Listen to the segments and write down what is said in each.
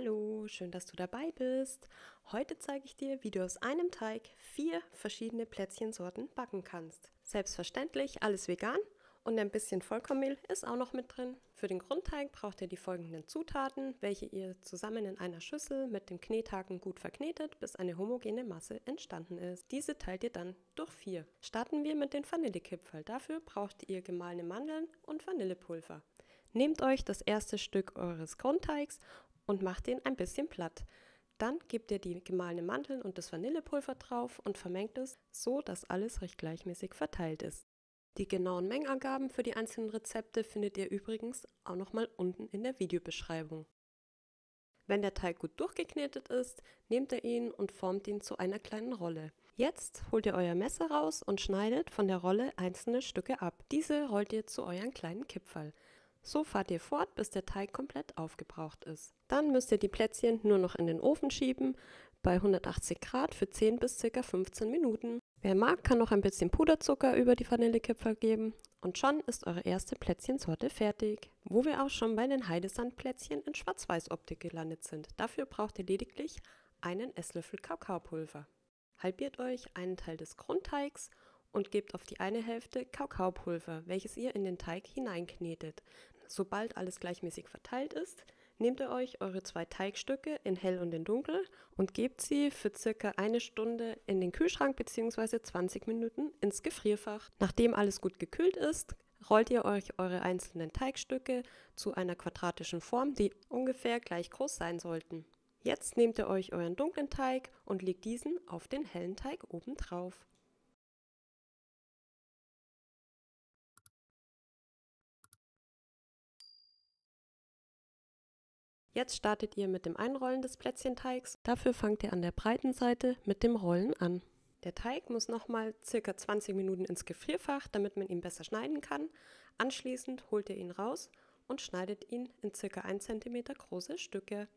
Hallo, schön, dass du dabei bist. Heute zeige ich dir, wie du aus einem Teig vier verschiedene Plätzchensorten backen kannst. Selbstverständlich alles vegan und ein bisschen Vollkornmehl ist auch noch mit drin. Für den Grundteig braucht ihr die folgenden Zutaten, welche ihr zusammen in einer Schüssel mit dem Knethaken gut verknetet, bis eine homogene Masse entstanden ist. Diese teilt ihr dann durch vier. Starten wir mit den Vanillekipferl. Dafür braucht ihr gemahlene Mandeln und Vanillepulver. Nehmt euch das erste Stück eures Grundteigs und mach den ein bisschen platt. Dann gebt ihr die gemahlenen Manteln und das Vanillepulver drauf und vermengt es, so dass alles recht gleichmäßig verteilt ist. Die genauen Mengenangaben für die einzelnen Rezepte findet ihr übrigens auch nochmal unten in der Videobeschreibung. Wenn der Teig gut durchgeknetet ist, nehmt ihr ihn und formt ihn zu einer kleinen Rolle. Jetzt holt ihr euer Messer raus und schneidet von der Rolle einzelne Stücke ab. Diese rollt ihr zu euren kleinen Kipferl. So fahrt ihr fort, bis der Teig komplett aufgebraucht ist. Dann müsst ihr die Plätzchen nur noch in den Ofen schieben, bei 180 Grad für 10 bis ca. 15 Minuten. Wer mag, kann noch ein bisschen Puderzucker über die Vanillekipferl geben und schon ist eure erste Plätzchensorte fertig. Wo wir auch schon bei den Heidesandplätzchen in Schwarz-Weiß-Optik gelandet sind. Dafür braucht ihr lediglich einen Esslöffel Kakaopulver. Halbiert euch einen Teil des Grundteigs und gebt auf die eine Hälfte Kakaopulver, welches ihr in den Teig hineinknetet. Sobald alles gleichmäßig verteilt ist, nehmt ihr euch eure zwei Teigstücke in hell und in dunkel und gebt sie für circa eine Stunde in den Kühlschrank bzw. 20 Minuten ins Gefrierfach. Nachdem alles gut gekühlt ist, rollt ihr euch eure einzelnen Teigstücke zu einer quadratischen Form, die ungefähr gleich groß sein sollten. Jetzt nehmt ihr euch euren dunklen Teig und legt diesen auf den hellen Teig oben drauf. Jetzt startet ihr mit dem Einrollen des Plätzchenteigs. Dafür fangt ihr an der breiten Seite mit dem Rollen an. Der Teig muss nochmal circa 20 Minuten ins Gefrierfach, damit man ihn besser schneiden kann. Anschließend holt ihr ihn raus und schneidet ihn in circa 1 cm große Stücke.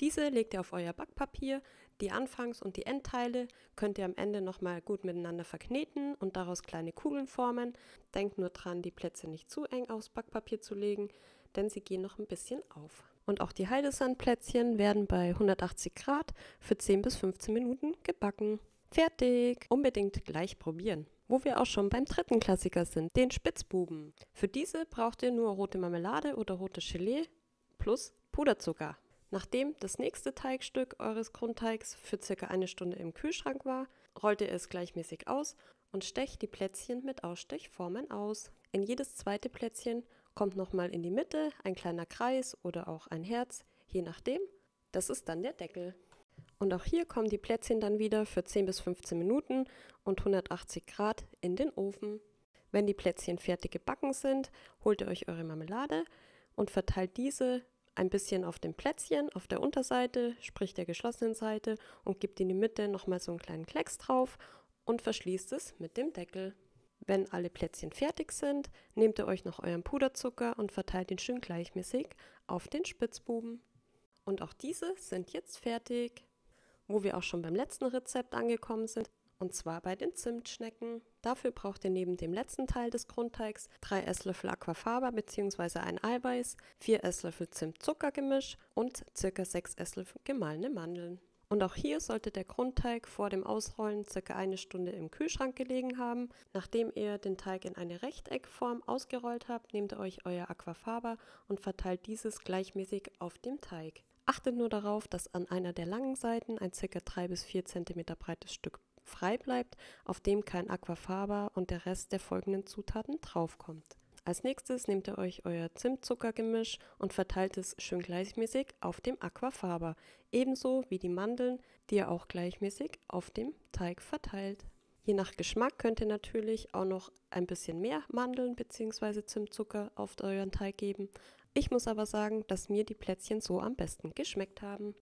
Diese legt ihr auf euer Backpapier. Die Anfangs- und die Endteile könnt ihr am Ende nochmal gut miteinander verkneten und daraus kleine Kugeln formen. Denkt nur dran, die Plätze nicht zu eng aufs Backpapier zu legen, denn sie gehen noch ein bisschen auf. Und auch die Heidesandplätzchen werden bei 180 Grad für 10 bis 15 Minuten gebacken. Fertig! Unbedingt gleich probieren. Wo wir auch schon beim dritten Klassiker sind, den Spitzbuben. Für diese braucht ihr nur rote Marmelade oder rote Gelee plus Puderzucker. Nachdem das nächste Teigstück eures Grundteigs für circa eine Stunde im Kühlschrank war, rollt ihr es gleichmäßig aus und stecht die Plätzchen mit Ausstechformen aus. In jedes zweite Plätzchen kommt nochmal in die Mitte ein kleiner Kreis oder auch ein Herz, je nachdem. Das ist dann der Deckel. Und auch hier kommen die Plätzchen dann wieder für 10 bis 15 Minuten und 180 Grad in den Ofen. Wenn die Plätzchen fertig gebacken sind, holt ihr euch eure Marmelade und verteilt diese ein bisschen auf dem Plätzchen, auf der Unterseite, sprich der geschlossenen Seite und gebt in die Mitte nochmal so einen kleinen Klecks drauf und verschließt es mit dem Deckel. Wenn alle Plätzchen fertig sind, nehmt ihr euch noch euren Puderzucker und verteilt ihn schön gleichmäßig auf den Spitzbuben. Und auch diese sind jetzt fertig, wo wir auch schon beim letzten Rezept angekommen sind, und zwar bei den Zimtschnecken. Dafür braucht ihr neben dem letzten Teil des Grundteigs 3 Esslöffel Aquafaba bzw. ein Eiweiß, 4 Esslöffel Zimtzuckergemisch und ca. 6 Esslöffel gemahlene Mandeln. Und auch hier sollte der Grundteig vor dem Ausrollen circa eine Stunde im Kühlschrank gelegen haben. Nachdem ihr den Teig in eine Rechteckform ausgerollt habt, nehmt ihr euch euer Aquafaba und verteilt dieses gleichmäßig auf dem Teig. Achtet nur darauf, dass an einer der langen Seiten ein circa 3 bis 4 cm breites Stück frei bleibt, auf dem kein Aquafaba und der Rest der folgenden Zutaten draufkommt. Als nächstes nehmt ihr euch euer Zimtzuckergemisch und verteilt es schön gleichmäßig auf dem Aquafaba, ebenso wie die Mandeln, die ihr auch gleichmäßig auf dem Teig verteilt. Je nach Geschmack könnt ihr natürlich auch noch ein bisschen mehr Mandeln bzw. Zimtzucker auf euren Teig geben. Ich muss aber sagen, dass mir die Plätzchen so am besten geschmeckt haben.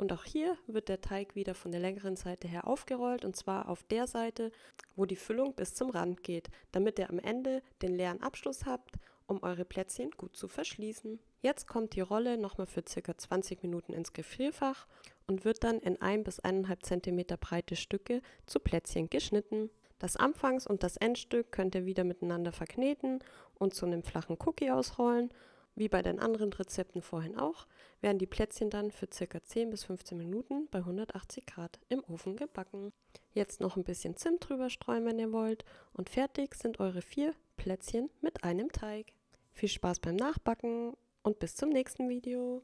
Und auch hier wird der Teig wieder von der längeren Seite her aufgerollt und zwar auf der Seite, wo die Füllung bis zum Rand geht, damit ihr am Ende den leeren Abschluss habt, um eure Plätzchen gut zu verschließen. Jetzt kommt die Rolle nochmal für ca. 20 Minuten ins Gefrierfach und wird dann in 1 bis 1,5 cm breite Stücke zu Plätzchen geschnitten. Das Anfangs- und das Endstück könnt ihr wieder miteinander verkneten und zu einem flachen Cookie ausrollen wie bei den anderen Rezepten vorhin auch, werden die Plätzchen dann für ca. 10 bis 15 Minuten bei 180 Grad im Ofen gebacken. Jetzt noch ein bisschen Zimt drüber streuen, wenn ihr wollt und fertig sind eure vier Plätzchen mit einem Teig. Viel Spaß beim Nachbacken und bis zum nächsten Video.